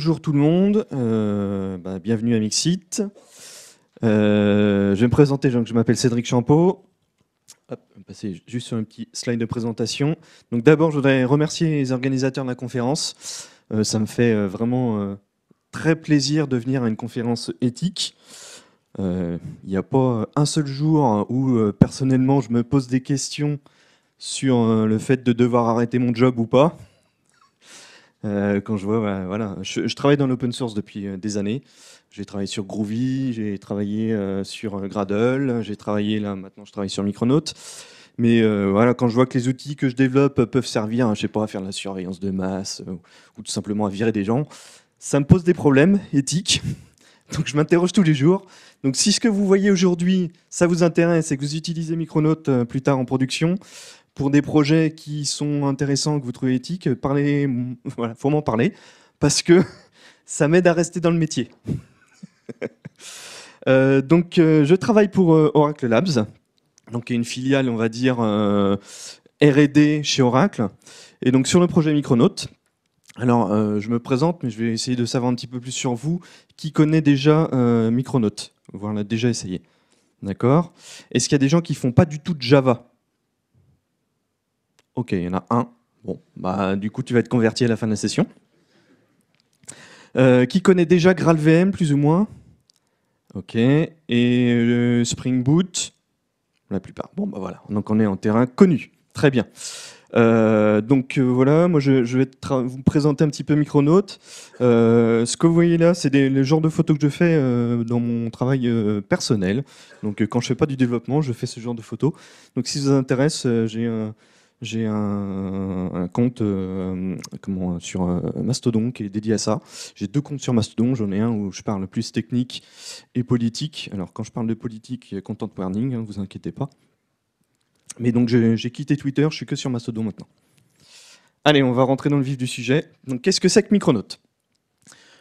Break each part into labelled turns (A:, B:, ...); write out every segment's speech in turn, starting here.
A: Bonjour tout le monde, euh, bah, bienvenue à Mixit. Euh, je vais me présenter, je m'appelle Cédric Champeau. je vais passer juste sur un petit slide de présentation. Donc d'abord, je voudrais remercier les organisateurs de la conférence. Euh, ça me fait vraiment très plaisir de venir à une conférence éthique. Il n'y a pas un seul jour hein, où personnellement je me pose des questions sur le fait de devoir arrêter mon job ou pas. Euh, quand je vois, bah, voilà, je, travaille dans l'open source depuis euh, des années. J'ai travaillé sur Groovy, j'ai travaillé euh, sur Gradle, j'ai travaillé là maintenant, je travaille sur Micronaut. Mais voilà, quand je vois que les outils que je développe peuvent servir, hein, je sais pas, à faire la surveillance de masse ou tout simplement à virer des gens, ça me pose des problèmes éthiques. Donc je m'interroge tous les jours. Donc si ce que vous voyez aujourd'hui, ça vous intéresse et que vous utilisez Micronaut plus tard en production, pour des projets qui sont intéressants, que vous trouvez éthiques, parlez, voilà, faut m'en parler, parce que ça m'aide à rester dans le métier. Euh, donc, euh, je travaille pour euh, Oracle Labs, donc une filiale, on va dire, R&D chez Oracle, et donc sur le projet Micronaut. Alors, je me présente, mais je vais essayer de savoir un petit peu plus sur vous. Qui connaît déjà Micronaut Voilà, déjà essayé. D'accord Est-ce qu'il y a des gens qui font pas du tout de Java Ok, il y en a un. Bon, bah, du coup, tu vas être converti à la fin de la session. Euh, qui connaît déjà GraalVM, plus ou moins Ok. Et Spring Boot La plupart. Bon, bah voilà. Donc, on est en terrain connu. Très bien. Euh, donc euh, voilà, moi je, vais vous présenter un petit peu Micronaut. ce que vous voyez là, c'est le genre de photos que je fais dans mon travail personnel. Donc quand je fais pas du développement, je fais ce genre de photos. Donc si ça vous intéresse, j'ai un j'ai un, compte euh, sur euh, Mastodon qui est dédié à ça. J'ai deux comptes sur Mastodon. J'en ai un où je parle plus technique et politique. Alors quand je parle de politique, content warning, ne hein, vous inquiétez pas. Mais donc j'ai quitté Twitter, je suis que sur Mastodon maintenant. Allez, on va rentrer dans le vif du sujet. Donc qu'est-ce que c'est que Micronaut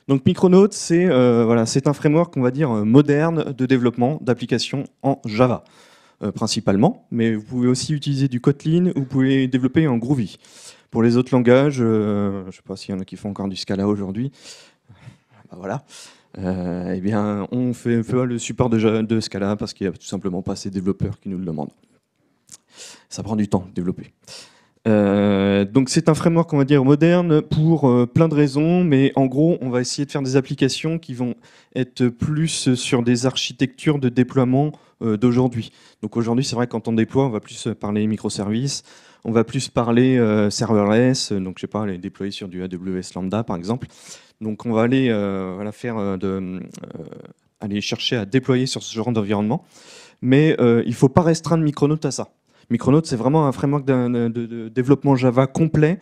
A: donc Micronaut, euh, c'est un framework, on va dire, moderne de développement d'applications en Java. Euh, principalement, mais vous pouvez aussi utiliser du Kotlin, ou vous pouvez développer en Groovy. Pour les autres langages, euh, je ne sais pas s'il y en a qui font encore du Scala aujourd'hui, bah, voilà. Euh, eh bien, on fait, fait le support de, de Scala parce qu'il n'y a tout simplement pas assez de développeurs qui nous le demandent. Ça prend du temps de développer. Euh, donc c'est un framework, on va dire, moderne pour euh, plein de raisons, mais en gros, on va essayer de faire des applications qui vont être plus sur des architectures de déploiement euh, d'aujourd'hui. Donc aujourd'hui, c'est vrai, quand on déploie, on va plus parler microservices, on va plus parler serverless, donc je sais pas, aller déployer sur du AWS Lambda, par exemple. Donc on va aller, faire de, aller chercher à déployer sur ce genre d'environnement, mais il ne faut pas restreindre Micronaut à ça. Micronaut, c'est vraiment un framework de, développement Java complet.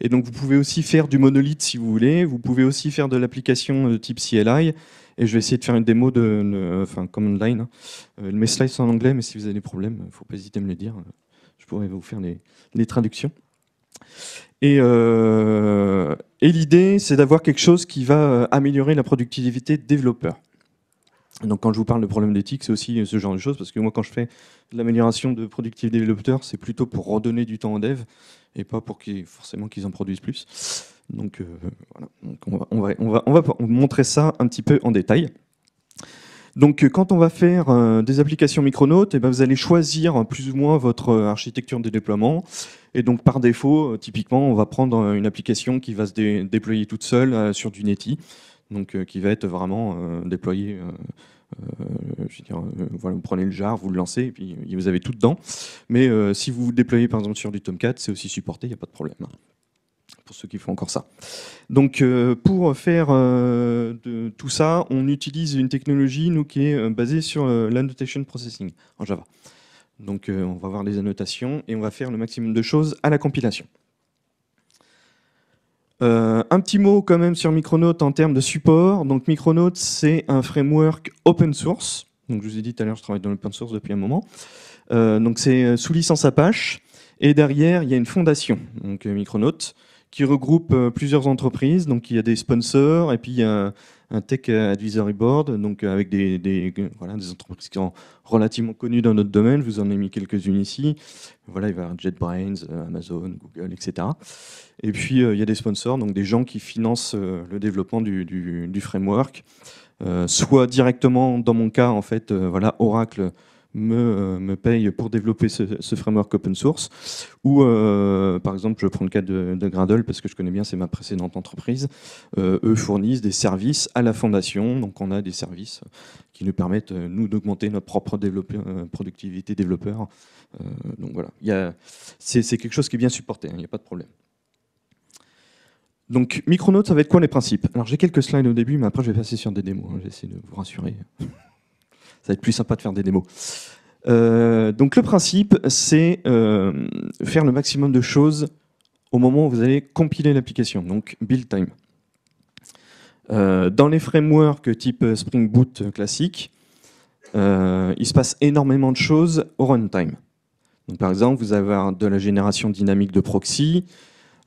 A: Et donc, vous pouvez aussi faire du monolithe si vous voulez. Vous pouvez aussi faire de l'application de type CLI. Et je vais essayer de faire une démo de, enfin, command line. Hein. Euh, mes slides sont en anglais, mais si vous avez des problèmes, il ne faut pas hésiter à me le dire. Je pourrais vous faire les, traductions. Euh, et l'idée, c'est d'avoir quelque chose qui va euh, améliorer la productivité développeur. Donc quand je vous parle de problème d'éthique, c'est aussi euh, ce genre de choses, parce que moi quand je fais de l'amélioration de productive développeurs, c'est plutôt pour redonner du temps aux devs, et pas pour qu'ils, forcément qu'ils en produisent plus. Donc, euh, voilà. on, va, on, va, montrer ça un petit peu en détail. Donc euh, quand on va faire des applications Micronautes, et eh ben, vous allez choisir plus ou moins votre architecture de déploiement. Et donc par défaut, typiquement, on va prendre une application qui va se déployer toute seule sur du Neti donc euh, qui va être vraiment euh, déployé. Euh, voilà, vous prenez le jar, vous le lancez, et puis vous avez tout dedans. Mais si vous vous déployez par exemple sur du Tomcat, c'est aussi supporté, il n'y a pas de problème hein, pour ceux qui font encore ça. Donc pour faire tout ça, on utilise une technologie nous, qui est basée sur l'annotation processing en Java. Donc on va voir les annotations et on va faire le maximum de choses à la compilation. Euh, un petit mot quand même sur Micronaut en termes de support. Donc Micronaut, c'est un framework open source. Donc je vous ai dit tout à l'heure, je travaille dans l'open source depuis un moment. Euh, donc c'est sous licence Apache. Et derrière, il y a une fondation, donc euh, Micronaut, qui regroupe euh, plusieurs entreprises. Donc il y a des sponsors et puis il y a un Tech Advisory Board, donc euh, avec des, euh, des, entreprises qui sont relativement connues dans notre domaine. Je vous en ai mis quelques-unes ici. Voilà, il va y avoir JetBrains, Amazon, Google, etc. Et puis il y a des sponsors, donc des gens qui financent le développement du, framework, soit directement, dans mon cas, en fait, voilà, Oracle me, paye pour développer ce, framework open source. Ou, euh, par exemple, je prends le cas de, de Gradle, parce que je connais bien, c'est ma précédente entreprise. Euh, eux fournissent des services à la fondation, donc on a des services qui nous permettent, euh, nous, d'augmenter notre propre productivité développeur. donc voilà, c'est quelque chose qui est bien supporté, hein. il n'y a pas de problème. Donc, Micronaut, ça va être quoi les principes Alors, j'ai quelques slides au début, mais après, je vais passer sur des démos. Hein. J'essaie de vous rassurer ça va être plus sympa de faire des démos. Euh, donc le principe, c'est euh, faire le maximum de choses au moment où vous allez compiler l'application, donc build time. Euh, dans les frameworks type Spring Boot classique, il se passe énormément de choses au runtime. Donc, par exemple, vous avez de la génération dynamique de proxy,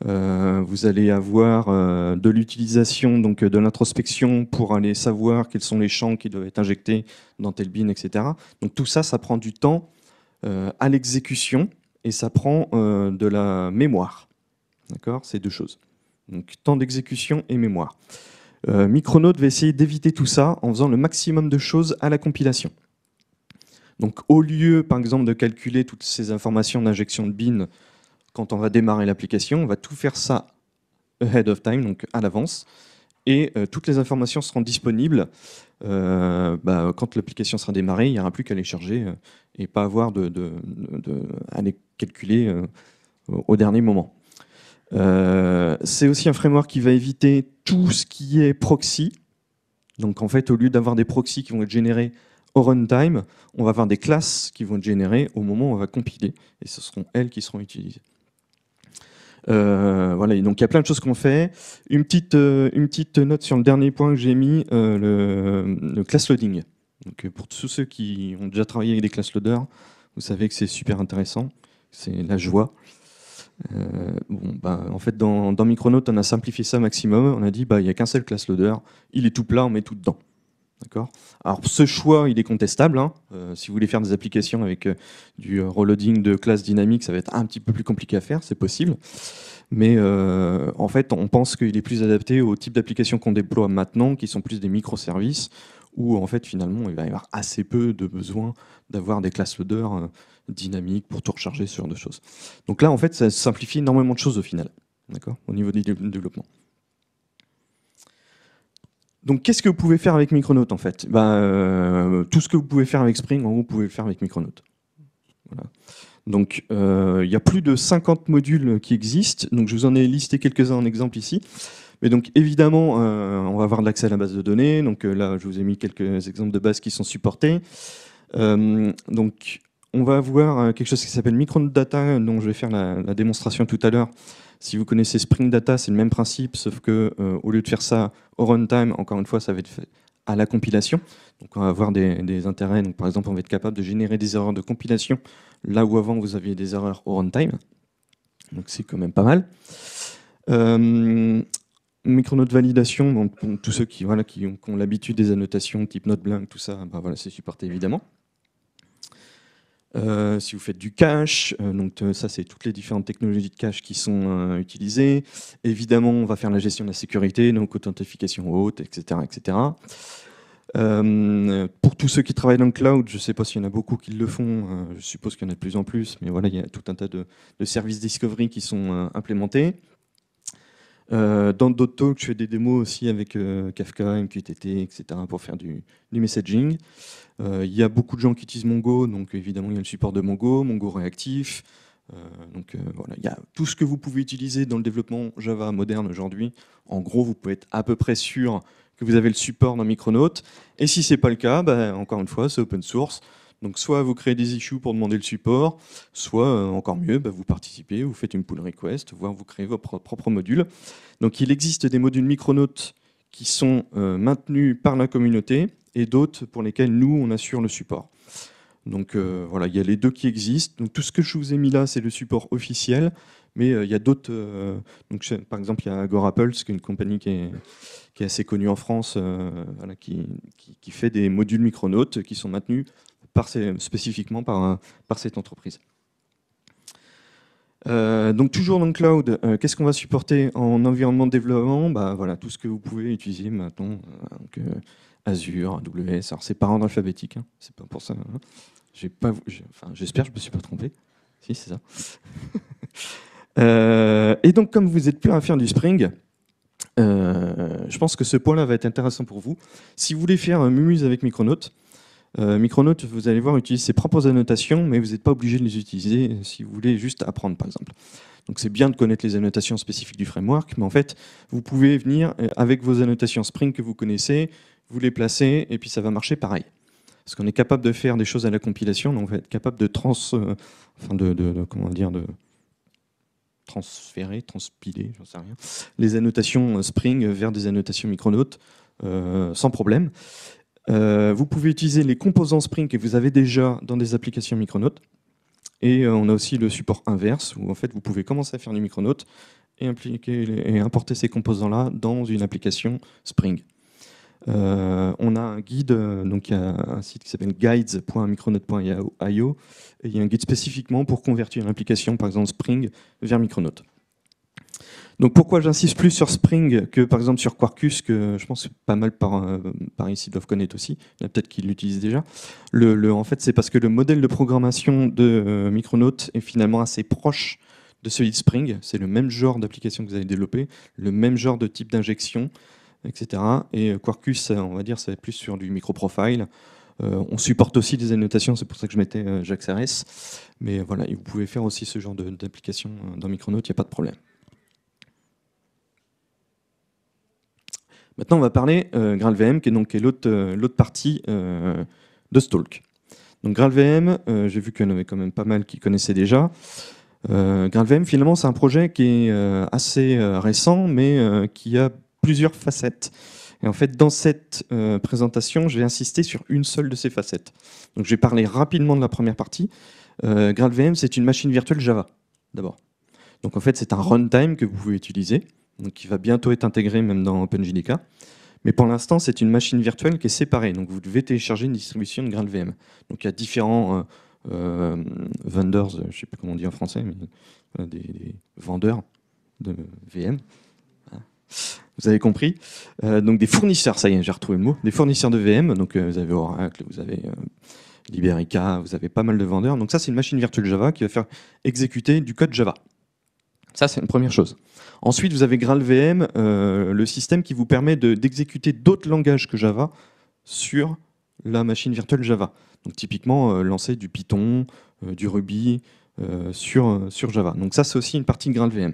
A: euh, vous allez avoir euh, de l'utilisation donc de l'introspection pour aller savoir quels sont les champs qui doivent être injectés dans tel bin, etc. Donc tout ça, ça prend du temps euh, à l'exécution et ça prend de la mémoire. D'accord C'est deux choses. Donc temps d'exécution et mémoire. Micronaut va essayer d'éviter tout ça en faisant le maximum de choses à la compilation. Donc au lieu, par exemple, de calculer toutes ces informations d'injection de bin quand on va démarrer l'application, on va tout faire ça ahead of time, donc à l'avance, et euh, toutes les informations seront disponibles. Euh, bah, quand l'application sera démarrée, il n'y aura plus qu'à les charger euh, et pas avoir de, à les calculer au dernier moment. c'est aussi un framework qui va éviter tout ce qui est proxy. Donc en fait, au lieu d'avoir des proxys qui vont être générés au runtime, on va avoir des classes qui vont être générées au moment où on va compiler, et ce seront elles qui seront utilisées. Euh, voilà, donc il y a plein de choses qu'on fait. Une petite, euh, une petite note sur le dernier point que j'ai mis, euh, le, class loading. Donc, pour tous ceux qui ont déjà travaillé avec des class loaders, vous savez que c'est super intéressant, c'est la joie. bon, bah, en fait, dans, dans Micronaut, on a simplifié ça maximum. On a dit, bah, il n'y a qu'un seul class loader, il est tout plat, on met tout dedans. D'accord Alors ce choix, il est contestable. Hein. Euh, si vous voulez faire des applications avec euh, du euh, reloading de classes dynamiques ça va être un petit peu plus compliqué à faire, c'est possible. Mais en fait, on pense qu'il est plus adapté au type d'applications qu'on déploie maintenant, qui sont plus des microservices, où en fait finalement il va y avoir assez peu de besoin d'avoir des classes loaders dynamiques pour tout recharger, ce genre de choses. Donc là en fait ça simplifie énormément de choses au final, d'accord, au niveau du développement. Donc qu'est-ce que vous pouvez faire avec Micronaut en fait ben, euh, Tout ce que vous pouvez faire avec Spring, vous pouvez le faire avec Micronaut. Donc euh, il y a plus de 50 modules qui existent, donc je vous en ai listé quelques-uns en exemple ici. Mais donc évidemment, euh, on va avoir de l'accès à la base de données, donc là je vous ai mis quelques exemples de bases qui sont supportées. donc on va avoir quelque chose qui s'appelle Micronaut Data, dont je vais faire la démonstration tout à l'heure, si vous connaissez Spring Data, c'est le même principe, sauf que euh, au lieu de faire ça au runtime, encore une fois, ça va être fait à la compilation. Donc on va avoir des, intérêts. par exemple, on va être capable de générer des erreurs de compilation là où avant vous aviez des erreurs au runtime. Donc c'est quand même pas mal. Euh, validation, pour tous ceux qui, voilà, qui ont, l'habitude des annotations type note blank, tout ça, bah, voilà, c'est supporté évidemment. Euh, si vous faites du cache, euh, donc euh, ça c'est toutes les différentes technologies de cache qui sont utilisées. Évidemment, on va faire la gestion de la sécurité, donc authentification haute, etc. etc. pour tous ceux qui travaillent dans le cloud, je ne sais pas s'il y en a beaucoup qui le font, je suppose qu'il y en a de plus en plus, mais voilà, il y a tout un tas de services discovery qui sont implémentés. Euh, dans d'autres talks, je fais des démos aussi avec euh, Kafka, MQTT, etc. pour faire du, messaging. Euh, il y a beaucoup de gens qui utilisent Mongo, donc évidemment il y a le support de Mongo, Mongo réactif. donc voilà, il y a tout ce que vous pouvez utiliser dans le développement Java moderne aujourd'hui. En gros, vous pouvez être à peu près sûr que vous avez le support d'un Micronaut. Et si ce n'est pas le cas, ben, encore une fois, c'est open source. Donc soit vous créez des issues pour demander le support, soit euh, encore mieux, bah, vous participez, vous faites une pull request, voire vous créez vos propres modules. Donc il existe des modules Micronautes qui sont euh, maintenus par la communauté et d'autres pour lesquels nous, on assure le support. Donc euh, voilà, il y a les deux qui existent. Donc tout ce que je vous ai mis là, c'est le support officiel, mais il y a d'autres. donc par exemple, il y a Agora qui est une compagnie qui est, assez connue en France, qui, qui, fait des modules Micronautes qui sont maintenus par spécifiquement par, par, cette entreprise. Euh, donc toujours dans le cloud, euh, qu'est-ce qu'on va supporter en environnement de développement bah, voilà, Tout ce que vous pouvez utiliser maintenant, euh, Azure, AWS, c'est par ordre alphabétique, hein, c'est pas pour ça. Hein. j'espère que je me suis pas trompé. Si, c'est ça. et donc comme vous êtes plus à faire du Spring, je pense que ce point-là va être intéressant pour vous. Si vous voulez faire un mumuse avec Micronaut, euh, Micronaut, vous allez voir, utilise ses propres annotations, mais vous n'êtes pas obligé de les utiliser si vous voulez juste apprendre, par exemple. Donc c'est bien de connaître les annotations spécifiques du framework, mais en fait, vous pouvez venir euh, avec vos annotations Spring que vous connaissez, vous les placer, et puis ça va marcher pareil. Parce qu'on est capable de faire des choses à la compilation, donc on va être capable de trans... Euh, enfin, de, comment dire... de transférer, transpiler, j'en sais rien, les annotations euh, Spring vers des annotations Micronaut sans problème. Euh, vous pouvez utiliser les composants Spring que vous avez déjà dans des applications Micronautes Et euh, on a aussi le support inverse, où en fait vous pouvez commencer à faire du Micronautes et, impliquer et importer ces composants-là dans une application Spring. Euh, on a un guide, donc il y a un site qui s'appelle guides.micronautes.io, et il y a un guide spécifiquement pour convertir une application, par exemple Spring, vers Micronautes. Donc pourquoi j'insiste plus sur Spring que par exemple sur Quarkus, que je pense que pas mal euh, par, ici doivent connaître aussi, il y a peut-être qui l'utilisent déjà. Le, en fait, c'est parce que le modèle de programmation de euh, Micronaut est finalement assez proche de celui de Spring. C'est le même genre d'application que vous avez développé, le même genre de type d'injection, etc. Et euh, Quarkus, on va dire, c'est plus sur du micro-profile. on supporte aussi des annotations, c'est pour ça que je mettais Jacques RS. Mais voilà, vous pouvez faire aussi ce genre d'application dans Micronaut, il n'y a pas de problème. Maintenant, on va parler de euh, GraalVM, qui est, donc, euh, l'autre partie euh, de Stalk. Donc GraalVM, j'ai vu qu'il y en avait quand même pas mal qui connaissaient déjà. GraalVM, finalement, c'est un projet qui est assez récent, mais qui a plusieurs facettes. Et en fait, dans cette présentation, je vais insister sur une seule de ces facettes. Donc, je vais parler rapidement de la première partie. GraalVM, c'est une machine virtuelle Java, d'abord. Donc, en fait, c'est un runtime que vous pouvez utiliser donc qui va bientôt être intégré même dans OpenJDK. Mais pour l'instant, c'est une machine virtuelle qui est séparée. Donc vous devez télécharger une distribution de GraalVM. Donc il y a différents euh, euh, vendors, je ne sais plus comment on dit en français, euh, des, vendeurs de VM. Hein. Vous avez compris. donc des fournisseurs, ça y est, j'ai retrouvé le mot. Des fournisseurs de VM. Donc vous avez Oracle, vous avez Liberica, vous avez pas mal de vendeurs. Donc ça, c'est une machine virtuelle Java qui va faire exécuter du code Java. Ça, c'est une première chose. Ensuite, vous avez GraalVM, euh, le système qui vous permet d'exécuter d'autres langages que Java sur la machine virtuelle Java. Donc typiquement, euh, lancer du Python, euh, du Ruby sur, Java. Donc ça, c'est aussi une partie de GraalVM.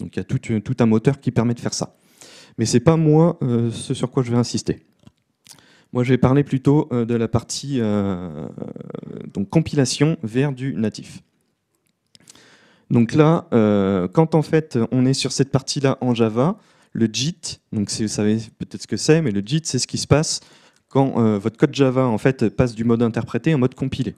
A: Donc il y a tout, un moteur qui permet de faire ça. Mais ce n'est pas moi ce sur quoi je vais insister. Moi, je vais parler plutôt de la partie donc compilation vers du natif. Donc là, euh, quand en fait on est sur cette partie-là en Java, le JIT, donc vous savez peut-être ce que c'est, mais le JIT c'est ce qui se passe quand euh, votre code Java en fait passe du mode interprété en mode compilé.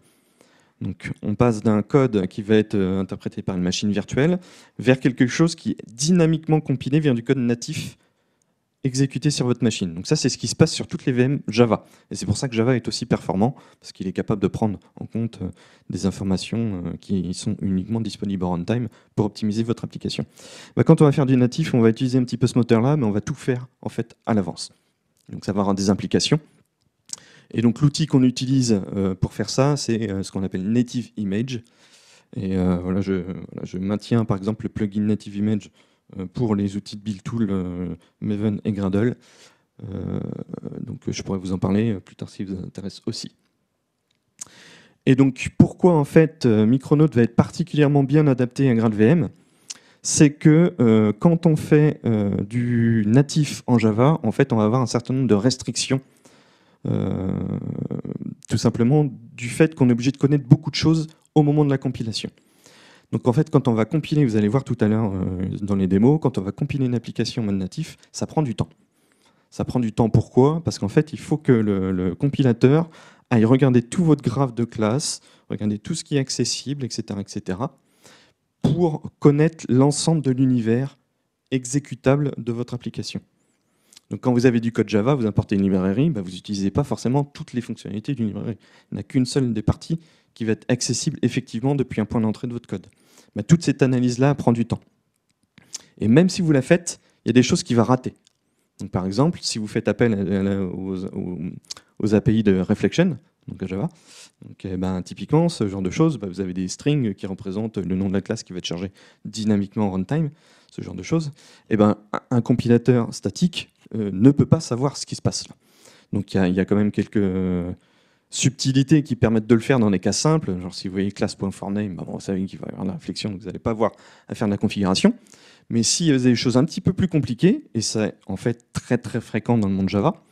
A: Donc on passe d'un code qui va être euh, interprété par une machine virtuelle vers quelque chose qui est dynamiquement compilé via du code natif exécuté sur votre machine. Donc ça, c'est ce qui se passe sur toutes les VM Java. Et c'est pour ça que Java est aussi performant, parce qu'il est capable de prendre en compte euh, des informations euh, qui sont uniquement disponibles en runtime pour optimiser votre application. Bah, quand on va faire du natif, on va utiliser un petit peu ce moteur-là, mais on va tout faire en fait à l'avance. Donc ça va avoir des implications. Et donc l'outil qu'on utilise euh, pour faire ça, c'est ce qu'on appelle Native Image. Et voilà, je maintiens par exemple le plugin Native Image euh, pour les outils de build tool euh, Maven et Gradle. Euh, donc je pourrais vous en parler plus tard si vous intéresse aussi. Et donc pourquoi en fait Micronaut va être particulièrement bien adapté à VM, c'est que quand on fait du natif en Java, en fait, on va avoir un certain nombre de restrictions, tout simplement du fait qu'on est obligé de connaître beaucoup de choses au moment de la compilation. Donc en fait, quand on va compiler, vous allez voir tout à l'heure euh, dans les démos, quand on va compiler une application mode natif, ça prend du temps. Ça prend du temps pourquoi Parce qu'en fait, il faut que le, compilateur aille regarder tout votre graphe de classe, regarder tout ce qui est accessible, etc., etc., pour connaître l'ensemble de l'univers exécutable de votre application. Donc quand vous avez du code Java, vous importez une librairie, bah, vous n'utilisez pas forcément toutes les fonctionnalités d'une librairie. Il n'y a qu'une seule des parties qui va être accessible effectivement depuis un point d'entrée de votre code. Bah, toute cette analyse-là prend du temps. Et même si vous la faites, il y a des choses qui vont rater. par exemple, si vous faites appel aux, API de Reflection, donc à Java, donc, eh ben, typiquement, ce genre de choses, bah, vous avez des strings qui représentent le nom de la classe qui va être chargée dynamiquement en runtime, ce genre de choses. Et eh ben, un compilateur statique euh, ne peut pas savoir ce qui se passe là. Donc il y, a quand même quelques euh, subtilités qui permettent de le faire dans des cas simples. Genre si vous voyez class.forname, vous bah, savez qu'il va y avoir de l'inflexion, vous n'allez pas avoir à faire de la configuration. Mais si vous avez des choses un petit peu plus compliquées, et c'est en fait très très fréquent dans le monde Java,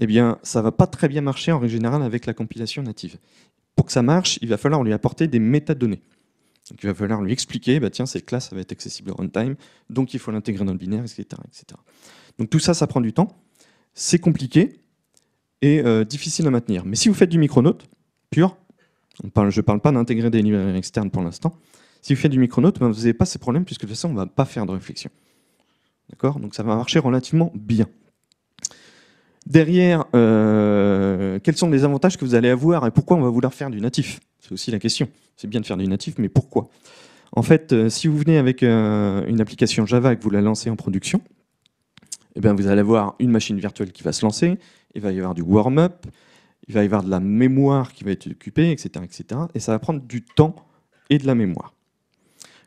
A: eh bien ça va pas très bien marcher en règle générale avec la compilation native. Pour que ça marche, il va falloir lui apporter des métadonnées. il va falloir lui expliquer, bah tiens, cette classe va être accessible au runtime, donc il faut l'intégrer dans le binaire, etc. etc. Donc tout ça, ça prend du temps, c'est compliqué et euh, difficile à maintenir. Mais si vous faites du micronaute pur, je ne parle pas d'intégrer des librairies externes pour l'instant, si vous faites du micro ben, vous n'avez pas ces problèmes puisque de toute façon, on ne va pas faire de réflexion. D'accord Donc ça va marcher relativement bien. Derrière, euh, quels sont les avantages que vous allez avoir et pourquoi on va vouloir faire du natif C'est aussi la question. C'est bien de faire du natif, mais pourquoi En fait, euh, si vous venez avec une application Java et que vous la lancez en production, eh vous allez avoir une machine virtuelle qui va se lancer, il va y avoir du warm-up, il va y avoir de la mémoire qui va être occupée, etc., etc. Et ça va prendre du temps et de la mémoire.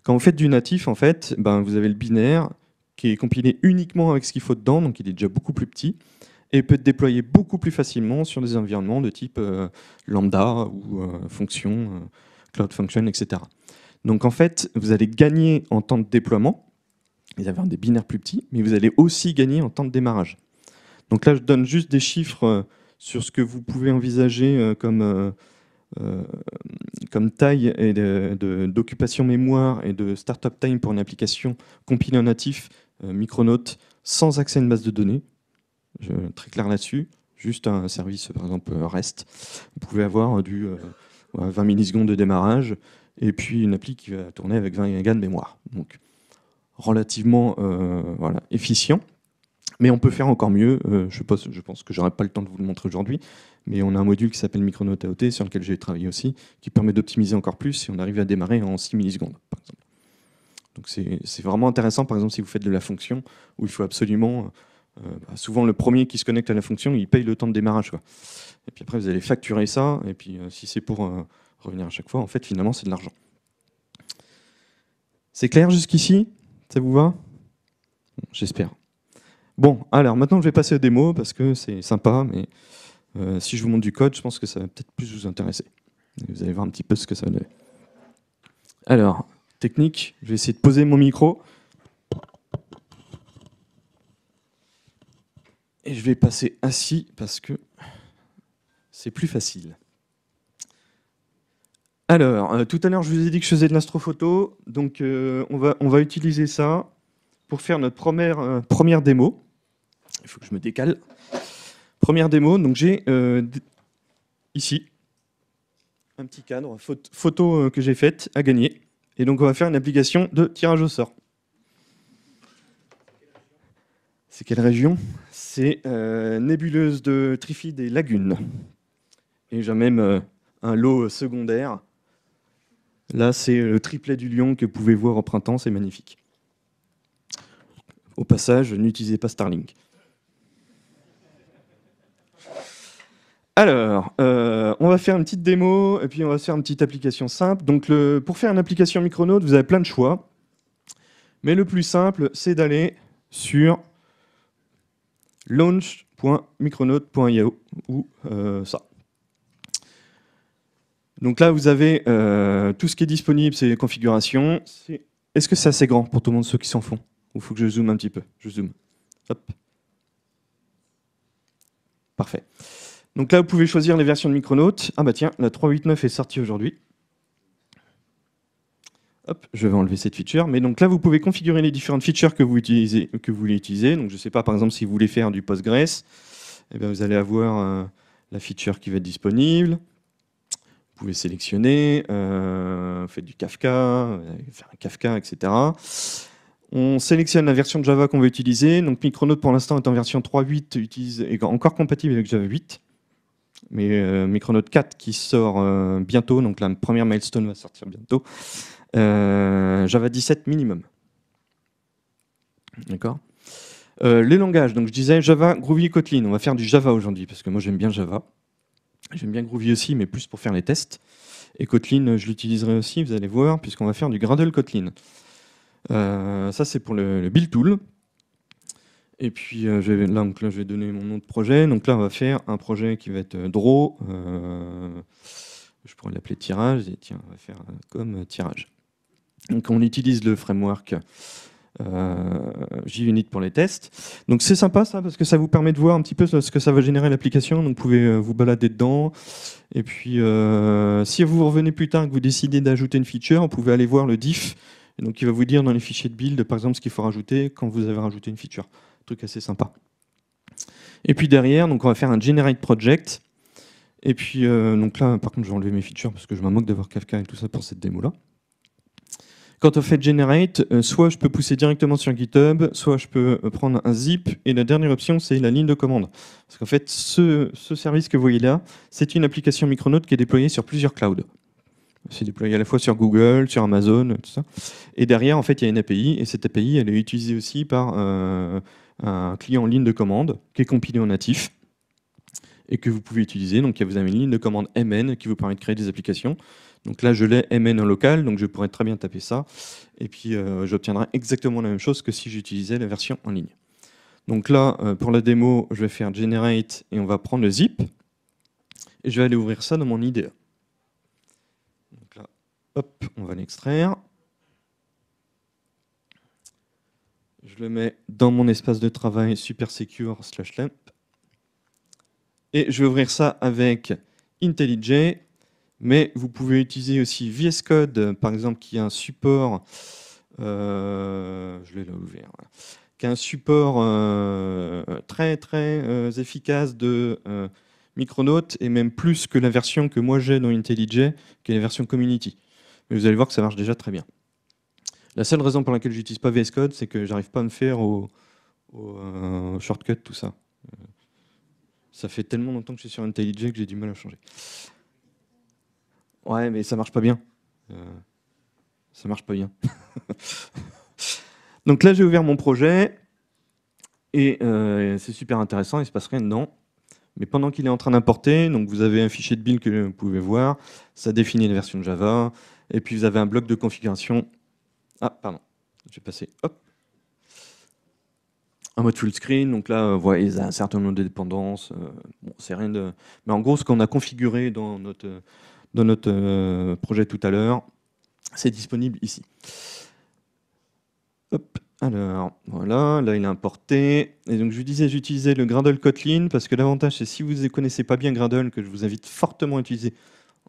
A: Quand vous faites du natif, en fait, ben, vous avez le binaire qui est compilé uniquement avec ce qu'il faut dedans, donc il est déjà beaucoup plus petit, et peut être déployé beaucoup plus facilement sur des environnements de type euh, lambda ou euh, fonction, euh, cloud function, etc. Donc en fait, vous allez gagner en temps de déploiement, ils avaient avoir des binaires plus petits, mais vous allez aussi gagner en temps de démarrage. Donc là, je donne juste des chiffres euh, sur ce que vous pouvez envisager euh, comme, euh, comme taille d'occupation mémoire et de startup time pour une application compilée en natif, Micronaut, sans accès à une base de données. très clair là-dessus. Juste un service, par exemple REST. Vous pouvez avoir du 20 millisecondes de démarrage et puis une appli qui va tourner avec 20 gigas de mémoire. Donc, relativement euh, voilà, efficient. Mais on peut faire encore mieux. Euh, je, pense, je pense que pas le temps de vous le montrer aujourd'hui, mais on a un module qui s'appelle MicroNote sur lequel j'ai travaillé aussi, qui permet d'optimiser encore plus et on arrive à démarrer en 6 millisecondes, par exemple. Donc c'est vraiment intéressant, par exemple, si vous faites de la fonction, où il faut absolument... Euh, bah, souvent, le premier qui se connecte à la fonction, il paye le temps de démarrage. Et puis après, vous allez facturer ça, et puis si c'est pour revenir à chaque fois, en fait, finalement, c'est de l'argent. C'est clair jusqu'ici ça vous va J'espère. Bon, alors maintenant je vais passer aux démos parce que c'est sympa, mais euh, si je vous montre du code, je pense que ça va peut-être plus vous intéresser. Vous allez voir un petit peu ce que ça va donner. Alors, technique, je vais essayer de poser mon micro. Et je vais passer assis parce que c'est plus facile. Alors, euh, tout à l'heure, je vous ai dit que je faisais de l'astrophoto, donc euh, on, va, on va utiliser ça pour faire notre première, euh, première démo. Il faut que je me décale. Première démo, donc j'ai ici un petit cadre photo que j'ai faite à gagner. Et donc on va faire une application de tirage au sort. C'est quelle région C'est nébuleuse de Trifide et Lagune. Et j'ai même un lot secondaire Là, c'est le triplet du lion que vous pouvez voir au printemps, c'est magnifique. Au passage, n'utilisez pas Starlink. Alors, euh, on va faire une petite démo et puis on va faire une petite application simple. Donc, le, pour faire une application Micronaut, vous avez plein de choix. Mais le plus simple, c'est d'aller sur launch.micronaut.io ou euh, ça. Donc là, vous avez euh, tout ce qui est disponible, c'est les configurations. Est-ce que c'est assez grand pour tout le monde, ceux qui s'en font Ou faut que je zoome un petit peu Je zoome. Parfait. Donc là, vous pouvez choisir les versions de Micronaut. Ah bah tiens, la 3.8.9 est sortie aujourd'hui. Hop, je vais enlever cette feature. Mais donc là, vous pouvez configurer les différentes features que vous, utilisez, que vous voulez utiliser. Donc je ne sais pas, par exemple, si vous voulez faire du Postgres, eh bien, vous allez avoir euh, la feature qui va être disponible. Vous pouvez sélectionner, euh, du Kafka, euh, faire un Kafka, etc. On sélectionne la version de Java qu'on veut utiliser. Donc Micronaut, pour l'instant, est en version 3.8, et encore compatible avec Java 8. Mais euh, Micronaut 4 qui sort euh, bientôt, donc la première milestone va sortir bientôt. Java 17 minimum. D'accord Les langages, donc je disais Java, Groovy, Kotlin. On va faire du Java aujourd'hui, parce que moi j'aime bien Java. J'aime bien Groovy aussi, mais plus pour faire les tests. Et Kotlin, je l'utiliserai aussi, vous allez voir, puisqu'on va faire du Gradle Kotlin. Euh, ça, c'est pour le, build tool. Et puis euh, là, donc, je vais donner mon nom de projet. Donc là, on va faire un projet qui va être euh, draw. je pourrais l'appeler tirage. Et tiens, on va faire comme tirage. Donc on utilise le framework euh, JUnit pour les tests. Donc c'est sympa ça parce que ça vous permet de voir un petit peu ce que ça va générer l'application. Donc vous pouvez euh, vous balader dedans. Et puis euh, si vous revenez plus tard et que vous décidez d'ajouter une feature, vous pouvez aller voir le diff. donc il va vous dire dans les fichiers de build par exemple ce qu'il faut rajouter quand vous avez rajouté une feature. truc assez sympa. Et puis derrière, donc on va faire un generate project. Et puis donc là par contre je vais enlever mes features parce que je m'en moque d'avoir Kafka et tout ça pour cette démo là. Quand on fait generate, euh, soit je peux pousser directement sur GitHub, soit je peux euh, prendre un zip, et la dernière option, c'est la ligne de commande. Parce qu'en fait, ce, service que vous voyez là, c'est une application Micronaut qui est déployée sur plusieurs clouds. C'est déployé à la fois sur Google, sur Amazon, tout ça. Et derrière, en fait, il y a une API, et cette API, elle est utilisée aussi par euh, un client en ligne de commande, qui est compilé en natif, et que vous pouvez utiliser. Donc, vous avez une ligne de commande MN qui vous permet de créer des applications. Donc là, je l'ai MN en local, donc je pourrais très bien taper ça. Et puis, euh, j'obtiendrai exactement la même chose que si j'utilisais la version en ligne. Donc là, euh, pour la démo, je vais faire generate et on va prendre le zip. Et je vais aller ouvrir ça dans mon IDE. Donc là, hop, on va l'extraire. Je le mets dans mon espace de travail super secure slash lamp. Et je vais ouvrir ça avec IntelliJ mais vous pouvez utiliser aussi VS Code, euh, par exemple, qui a un support, euh, je l'ai qui a un support euh, très très efficace de Micronaut et même plus que la version que moi j'ai dans IntelliJ, qui est la version Community. Mais vous allez voir que ça marche déjà très bien. La seule raison pour laquelle j'utilise pas VS Code, c'est que j'arrive pas à me faire au, au shortcut tout ça. Ça fait tellement longtemps que je suis sur IntelliJ que j'ai du mal à changer. Ouais, mais ça marche pas bien. Euh, ça marche pas bien. Donc là, j'ai ouvert mon projet et euh, c'est super intéressant, il se passe rien dedans. Mais pendant qu'il est en train d'importer, donc vous avez un fichier de build que vous pouvez voir, ça définit la version de Java, et puis vous avez un bloc de configuration. Ah, pardon, je vais passer, hop, un mode full screen, donc là, vous voyez, il a un certain nombre de dépendances. Euh, c'est rien de... Mais en gros, ce qu'on a configuré dans notre euh, dans notre euh, projet tout à l'heure. C'est disponible ici. Alors, voilà, là il est importé. Et donc je vous disais, j'utilisais le Gradle Kotlin, parce que l'avantage c'est si vous ne connaissez pas bien Gradle, que je vous invite fortement à utiliser,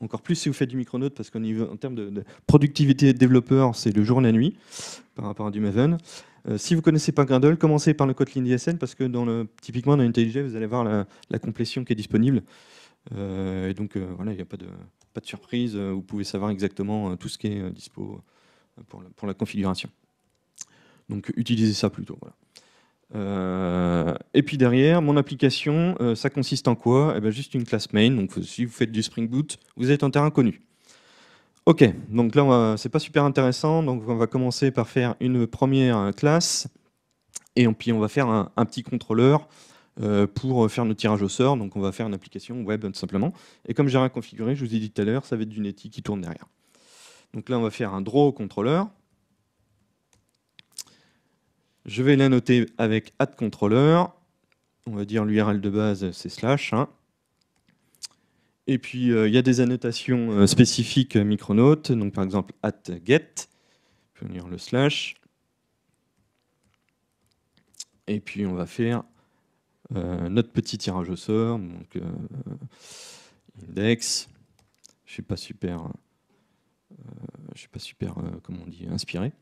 A: encore plus si vous faites du Micronaut, parce qu'en termes de, productivité de développeur, c'est le jour et la nuit, par rapport à du Maven. Euh, si vous ne connaissez pas Gradle, commencez par le Kotlin DSN parce que dans le, typiquement dans IntelliJ, vous allez voir la, la complétion qui est disponible. Euh, et donc, euh, voilà, il n'y a pas de, pas de surprise. Euh, vous pouvez savoir exactement tout ce qui est dispo pour la, configuration. Donc, utilisez ça plutôt. et puis derrière, mon application, ça consiste en quoi Et eh bien, Juste une classe main. Donc si vous faites du Spring Boot, vous êtes en terrain connu. Ok, donc là, c'est pas super intéressant. Donc on va commencer par faire une première classe. Et puis on va faire un petit contrôleur euh, pour euh, faire nos tirages au sort. Donc on va faire une application web tout simplement. Et comme j'ai rien configuré, je vous ai dit tout à l'heure, ça va être du Netty qui tourne derrière. Donc là, on va faire un draw controller. Je vais l'annoter avec add controller. On va dire l'URL de base, c'est slash. Hein. Et puis, euh, il y a des annotations spécifiques Micronautes, donc par exemple at get, je vais venir le slash, et puis on va faire euh, notre petit tirage au sort, donc euh, index. Je suis pas super, euh, je suis pas super, comment on dit, inspiré.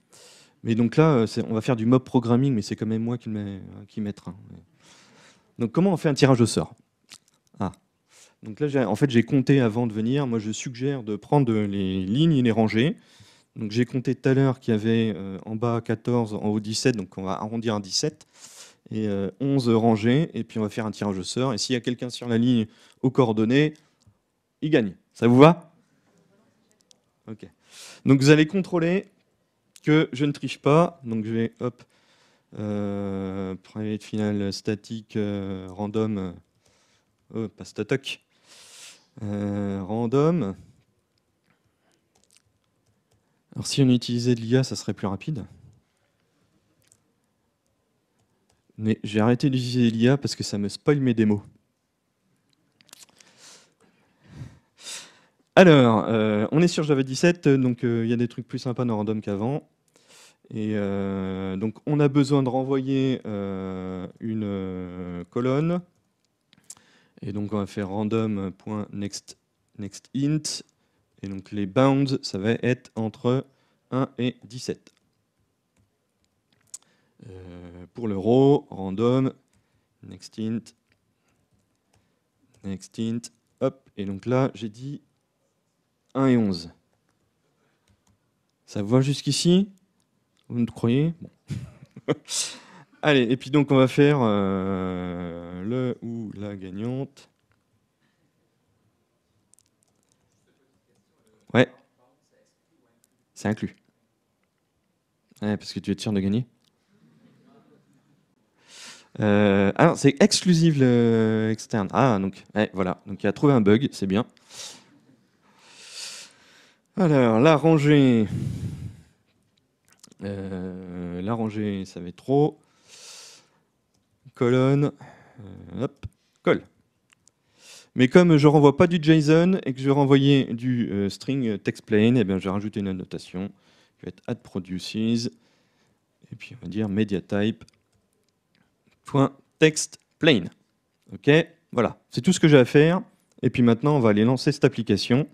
A: Mais donc là, on va faire du mob programming, mais c'est quand même moi qui, met, qui mettra. Hein, donc comment on fait un tirage au sort Ah, donc là, en fait, j'ai compté avant de venir. Moi, je suggère de prendre les lignes et les ranger. Donc j'ai compté tout à l'heure qu'il y avait en bas 14, en haut 17, donc on va arrondir à 17 et 11 euh, rangées, et puis on va faire un tirage au sort. Et s'il y a quelqu'un sur la ligne aux coordonnées, il gagne. Ça vous va Ok. Donc vous allez contrôler que je ne triche pas. Donc je vais, hop, euh, private final statique euh, random, euh, oh, pas statoc, random. Alors si on utilisait de l'IA, ça serait plus rapide. Mais j'ai arrêté d'utiliser l'IA parce que ça me spoil mes démos. Alors, euh, on est sur Java 17, donc euh, il y a des trucs plus sympas dans Random qu'avant. Et euh, donc on a besoin de renvoyer une colonne. Et donc on va faire random.nextint next int. Et donc les bounds, ça va être entre 1 et 17. Euh, pour pour le next random, next int, hop, et donc là j'ai dit 1 et 11. Ça vous va jusqu'ici Vous me croyez Allez, et puis donc on va faire euh, le ou la gagnante. Ouais. C'est inclus. parce que tu es sûr de gagner. Euh, c'est exclusive le externe. Ah, donc, eh, voilà. Donc, il a trouvé un bug, c'est bien. Alors, la rangée. Euh, la rangée, ça va être trop. Colonne. Euh, hop, colle. Mais comme je ne renvoie pas du JSON et que je vais renvoyer du euh, string plain et eh bien, je vais rajouter une annotation qui va être produces, Et puis, on va dire media type plain OK Voilà, c'est tout ce que j'ai à faire. Et puis maintenant, on va aller lancer cette application.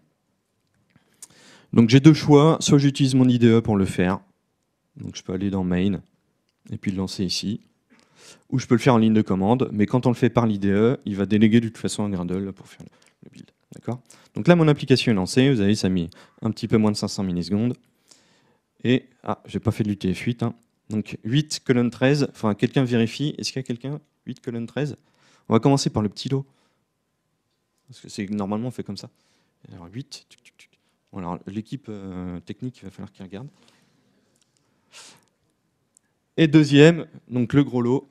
A: Donc j'ai deux choix, soit j'utilise mon IDE pour le faire, donc je peux aller dans main et puis le lancer ici, ou je peux le faire en ligne de commande, mais quand on le fait par l'IDE, il va déléguer de toute façon un Gradle pour faire le build. D'accord Donc là mon application est lancée, vous avez ça a mis un petit peu moins de 500 millisecondes, et ah, j'ai pas fait de hein. l'UTF-8, donc 8, colonnes 13, enfin quelqu'un vérifie, est-ce qu'il y a quelqu'un 8, colonnes 13 On va commencer par le petit lot. Parce que c'est normalement fait comme ça. Alors 8, l'équipe euh, technique, il va falloir qu'il regarde. Et deuxième, donc le gros lot.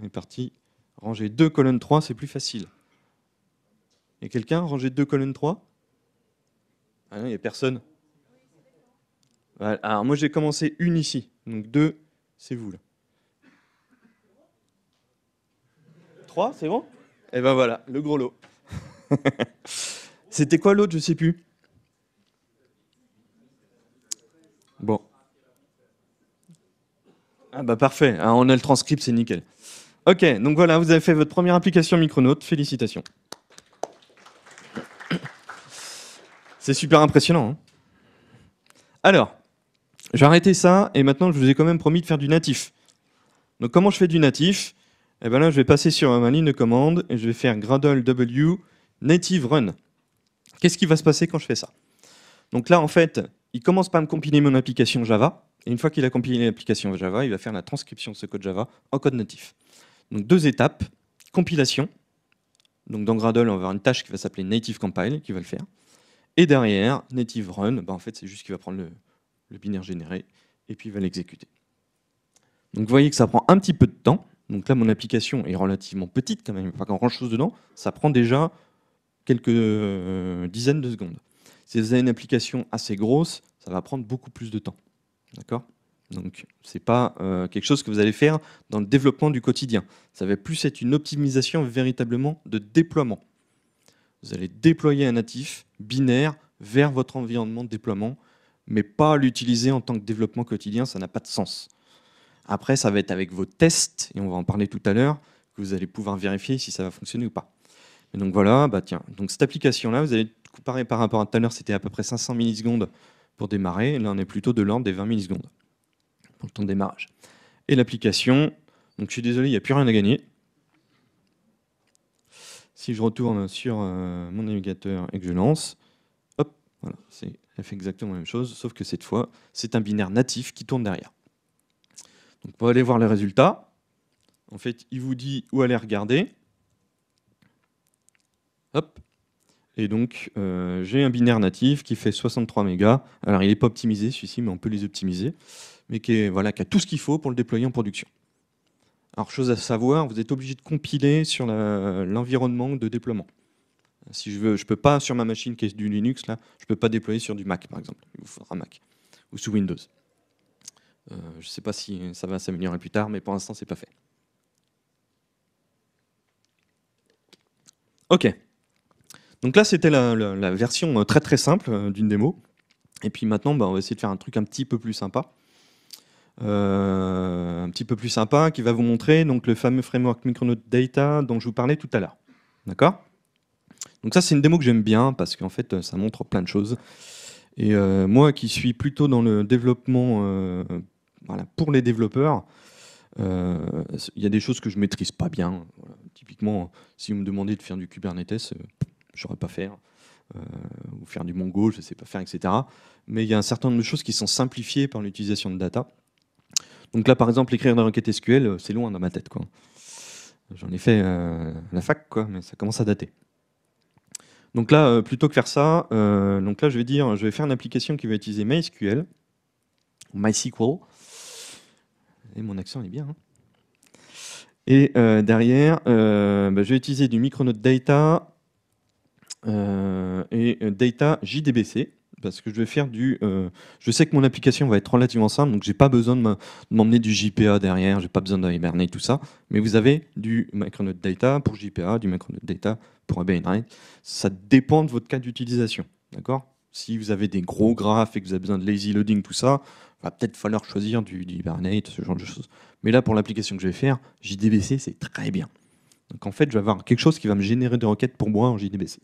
A: On est parti. Ranger 2, colonnes 3, c'est plus facile. y a quelqu'un Ranger 2, colonnes 3 Ah non, il n'y a personne. Alors moi j'ai commencé une ici. Donc deux, c'est vous là. 3, c'est bon Et eh ben voilà, le gros lot. C'était quoi l'autre, je sais plus. Bon. Ah bah parfait, ah, on a le transcript, c'est nickel. Ok, donc voilà, vous avez fait votre première application Micronaut, félicitations. C'est super impressionnant. Hein. Alors, j'ai arrêté ça et maintenant je vous ai quand même promis de faire du natif. Donc comment je fais du natif Et eh bien là je vais passer sur ma ligne de commande et je vais faire Gradle W native run. Qu'est-ce qui va se passer quand je fais ça Donc là en fait, il commence par me compiler mon application Java et une fois qu'il a compilé l'application Java, il va faire la transcription de ce code Java en code natif. Donc deux étapes, compilation. Donc dans Gradle, on va avoir une tâche qui va s'appeler native compile qui va le faire. Et derrière, native run, ben en fait, c'est juste qu'il va prendre le, le binaire généré, et puis il va l'exécuter. Donc vous voyez que ça prend un petit peu de temps. Donc là, mon application est relativement petite quand même, il n'y a pas grand-chose dedans. Ça prend déjà quelques euh, dizaines de secondes. Si vous avez une application assez grosse, ça va prendre beaucoup plus de temps. D'accord Donc ce n'est pas euh, quelque chose que vous allez faire dans le développement du quotidien. Ça va plus être une optimisation véritablement de déploiement. Vous allez déployer un natif binaire vers votre environnement de déploiement mais pas l'utiliser en tant que développement quotidien, ça n'a pas de sens. Après, ça va être avec vos tests, et on va en parler tout à l'heure, que vous allez pouvoir vérifier si ça va fonctionner ou pas. donc voilà, bah tiens, donc cette application-là, vous allez comparer par rapport à tout à l'heure, c'était à peu près 500 millisecondes pour démarrer, là on est plutôt de l'ordre des 20 millisecondes pour le temps de démarrage. Et l'application, donc je suis désolé, il n'y a plus rien à gagner. Si je retourne sur euh, mon navigateur et que je lance, hop, voilà, c'est elle fait exactement la même chose, sauf que cette fois, c'est un binaire natif qui tourne derrière. Donc on aller voir les résultats. En fait, il vous dit où aller regarder. Hop. Et donc, euh, j'ai un binaire natif qui fait 63 mégas. Alors, il n'est pas optimisé, celui-ci, mais on peut les optimiser. Mais qui, est, voilà, qui a tout ce qu'il faut pour le déployer en production. Alors, chose à savoir, vous êtes obligé de compiler sur l'environnement de déploiement. Si je veux, je peux pas sur ma machine qui est du Linux là, je peux pas déployer sur du Mac par exemple. Il vous faudra Mac ou sous Windows. Euh, je ne sais pas si ça va s'améliorer plus tard, mais pour l'instant c'est pas fait. Ok. Donc là c'était la, version euh, très très simple euh, d'une démo. Et puis maintenant, bah, on va essayer de faire un truc un petit peu plus sympa. un petit peu plus sympa qui va vous montrer donc, le fameux framework Micronaut Data dont je vous parlais tout à l'heure. D'accord donc ça, c'est une démo que j'aime bien parce qu'en fait, euh, ça montre plein de choses. Et euh, moi, qui suis plutôt dans le développement euh, voilà, pour les développeurs, il y a des choses que je ne maîtrise pas bien. Typiquement, si vous me demandez de faire du Kubernetes, je saurais pas faire. ou faire du Mongo, je ne sais pas faire, etc. Mais il y a un certain nombre de choses qui sont simplifiées par l'utilisation de data. Donc là, par exemple, écrire des requêtes SQL, c'est loin dans ma tête. J'en ai fait la fac, quoi, mais ça commence à dater. Donc là, euh, plutôt que faire ça, euh, donc là, je vais dire, je vais faire une application qui va utiliser MySQL, MySQL. Et mon accent est bien. Hein. Et euh, derrière, bah, je vais utiliser du Micronaut Data et Data JDBC parce que je vais faire du... je sais que mon application va être relativement simple, donc j'ai pas besoin de m'emmener du JPA derrière, j'ai pas besoin d'un Hibernate, tout ça, mais vous avez du Micronaut Data pour JPA, du Micronaut Data pour Ça dépend de votre cas d'utilisation. D'accord Si vous avez des gros graphes et que vous avez besoin de lazy loading, tout ça, va peut-être falloir choisir du, Hibernate, ce genre de choses. Mais là, pour l'application que je vais faire, JDBC, c'est très bien. Donc en fait, je vais avoir quelque chose qui va me générer des requêtes pour moi en JDBC.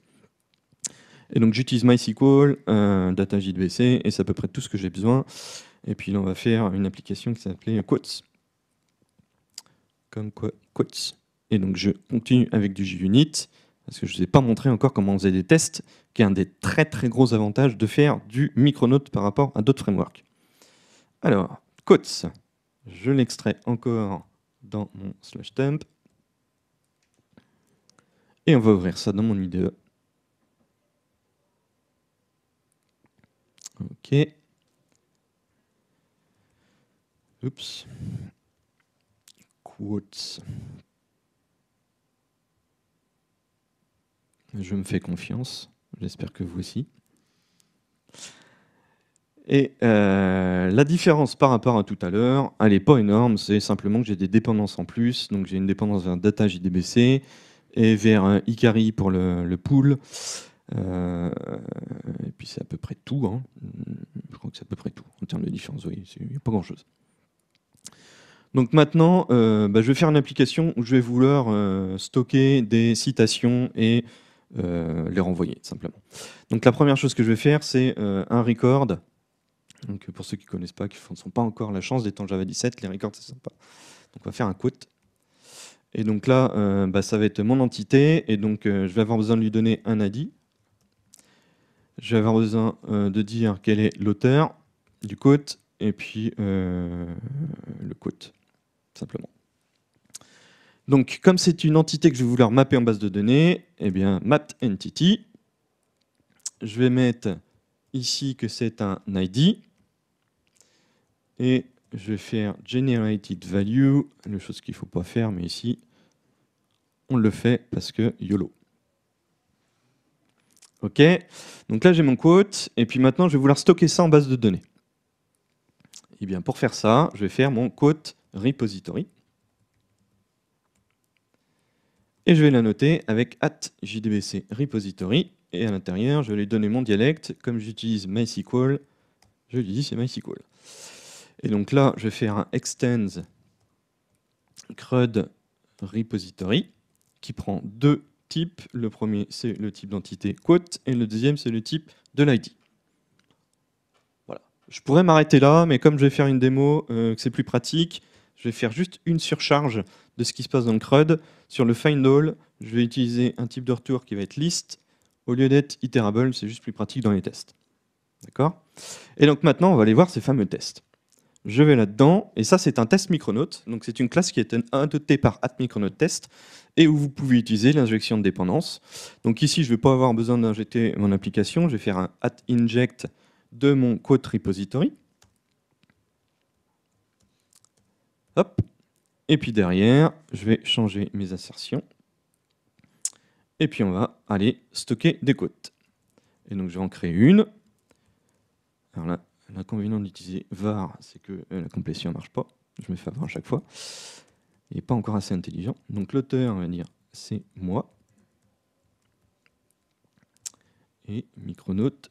A: Et donc j'utilise MySQL, euh, Data JDBC, et c'est à peu près tout ce que j'ai besoin. Et puis là, on va faire une application qui s'appelle Quotes. Comme quoi, Quotes. Et donc je continue avec du JUnit parce que je ne vous ai pas montré encore comment on faisait des tests, qui est un des très très gros avantages de faire du Micronaut par rapport à d'autres frameworks. Alors, quotes, je l'extrais encore dans mon slash temp. Et on va ouvrir ça dans mon IDE. Ok. Oups. Quotes. Je me fais confiance, j'espère que vous aussi. Et euh, la différence par rapport à tout à l'heure, elle n'est pas énorme, c'est simplement que j'ai des dépendances en plus. Donc j'ai une dépendance vers data JDBC et vers euh, Icari pour le, pool. Euh, et puis c'est à peu près tout. Hein. Je crois que c'est à peu près tout en termes de différence. Oui, il n'y a pas grand-chose. Donc maintenant, bah, je vais faire une application où je vais vouloir stocker des citations et euh, les renvoyer simplement. Donc la première chose que je vais faire, c'est euh, un record. Donc pour ceux qui ne connaissent pas, qui ne sont pas encore la chance d'être en Java 17, les records c'est sympa. Donc on va faire un quote. Et donc là, euh, bah, ça va être mon entité, et donc je vais avoir besoin de lui donner un ID. Je vais avoir besoin de dire quel est l'auteur du quote, et puis le quote, simplement. Donc, comme c'est une entité que je vais vouloir mapper en base de données, eh bien, mapped entity, je vais mettre ici que c'est un ID, et je vais faire generated value, une chose qu'il ne faut pas faire, mais ici, on le fait parce que YOLO. OK Donc là, j'ai mon quote, et puis maintenant, je vais vouloir stocker ça en base de données. Et eh bien, pour faire ça, je vais faire mon quote repository. Et je vais la noter avec at jdbc repository. Et à l'intérieur, je vais lui donner mon dialecte. Comme j'utilise MySQL, je lui dis c'est MySQL. Et donc là, je vais faire un extends crud repository qui prend deux types. Le premier, c'est le type d'entité quote et le deuxième, c'est le type de l'ID. Voilà. Je pourrais m'arrêter là, mais comme je vais faire une démo, euh, que c'est plus pratique, je vais faire juste une surcharge de ce qui se passe dans le CRUD. Sur le findAll, je vais utiliser un type de retour qui va être list, au lieu d'être iterable, c'est juste plus pratique dans les tests. D'accord Et donc maintenant, on va aller voir ces fameux tests. Je vais là-dedans, et ça c'est un test Micronaute, donc c'est une classe qui est adoptée par test et où vous pouvez utiliser l'injection de dépendance. Donc ici, je ne vais pas avoir besoin d'injecter mon application, je vais faire un inject de mon code repository. Hop, et puis derrière, je vais changer mes assertions. Et puis on va aller stocker des côtes. Et donc je vais en créer une. Alors là, l'inconvénient d'utiliser var, c'est que euh, la complétion ne marche pas. Je me fais avoir à chaque fois. Il n'est pas encore assez intelligent. Donc l'auteur, on va dire, c'est moi. Et MicroNote,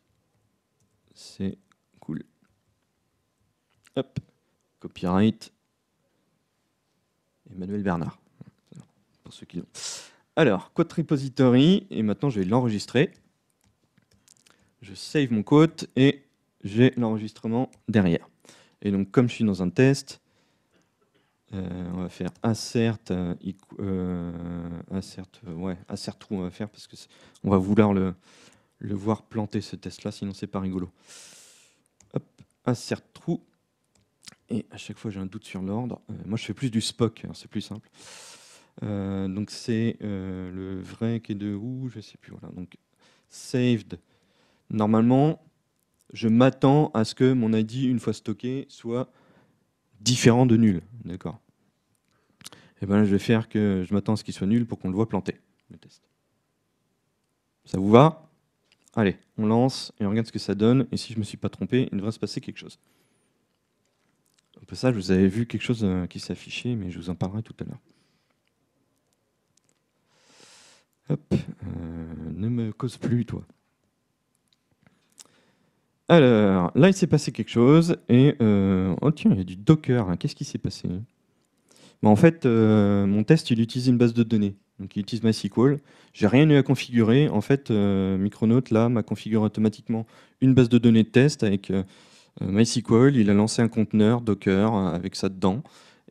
A: c'est cool. Hop, copyright, Emmanuel Bernard. Pour ceux qui l'ont. Alors, Code Repository, et maintenant je vais l'enregistrer. Je save mon code et j'ai l'enregistrement derrière. Et donc, comme je suis dans un test, euh, on va faire assert, euh, assert, euh, euh, ouais, assert true, on va faire parce que on va vouloir le, le voir planter ce test-là, sinon c'est pas rigolo. Hop, assert true. Et à chaque fois, j'ai un doute sur l'ordre. Euh, moi, je fais plus du Spock, hein, c'est plus simple. Euh, donc, c'est euh, le vrai qui est de où Je ne sais plus. Donc, saved. Normalement, je m'attends à ce que mon ID, une fois stocké, soit différent de nul. D'accord Et eh bien là, je vais faire que je m'attends à ce qu'il soit nul pour qu'on le voit planter, le test. Ça vous va Allez, on lance et on regarde ce que ça donne. Et si je ne me suis pas trompé, il devrait se passer quelque chose ça. Je vous avais vu quelque chose euh, qui s'affichait, mais je vous en parlerai tout à l'heure. Hop, euh, ne me cause plus, toi. Alors, là, il s'est passé quelque chose, et... Euh, oh tiens, il y a du Docker, hein. qu'est-ce qui s'est passé bah, En fait, mon test, il utilise une base de données, donc il utilise MySQL. J'ai rien eu à configurer, en fait, Micronaut, là, m'a configuré automatiquement une base de données de test avec euh, MySQL, il a lancé un conteneur Docker euh, avec ça dedans,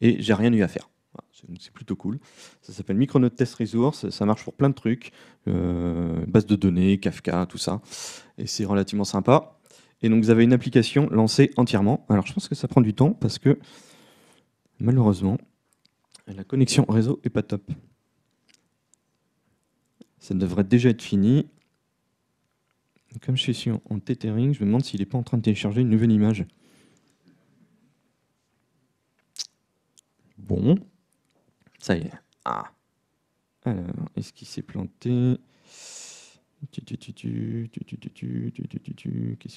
A: et j'ai rien eu à faire. C'est plutôt cool. Ça s'appelle Micronaut Test Resource, ça marche pour plein de trucs, euh, base de données, Kafka, tout ça, et c'est relativement sympa. Et donc vous avez une application lancée entièrement. Alors je pense que ça prend du temps parce que malheureusement, la connexion réseau est pas top. Ça devrait déjà être fini. Comme je suis ici en, tethering, je me demande s'il n'est pas en train de télécharger une nouvelle image. Bon. Ça y est. Ah. Alors, est-ce qu'il s'est planté Qu'est-ce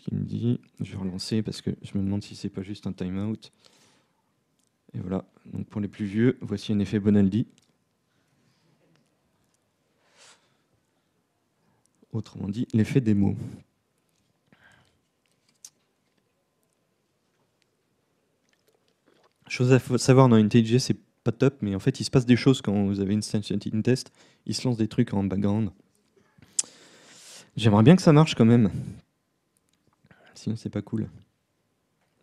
A: qu'il me dit Je vais relancer parce que je me demande si c'est pas juste un timeout. Et voilà. Donc pour les plus vieux, voici un effet Bonaldi. autrement dit l'effet des mots. Chose à savoir dans IntelliJ, c'est pas top, mais en fait, il se passe des choses quand vous avez une in test. Il se lance des trucs en background. J'aimerais bien que ça marche quand même. Sinon, c'est pas cool.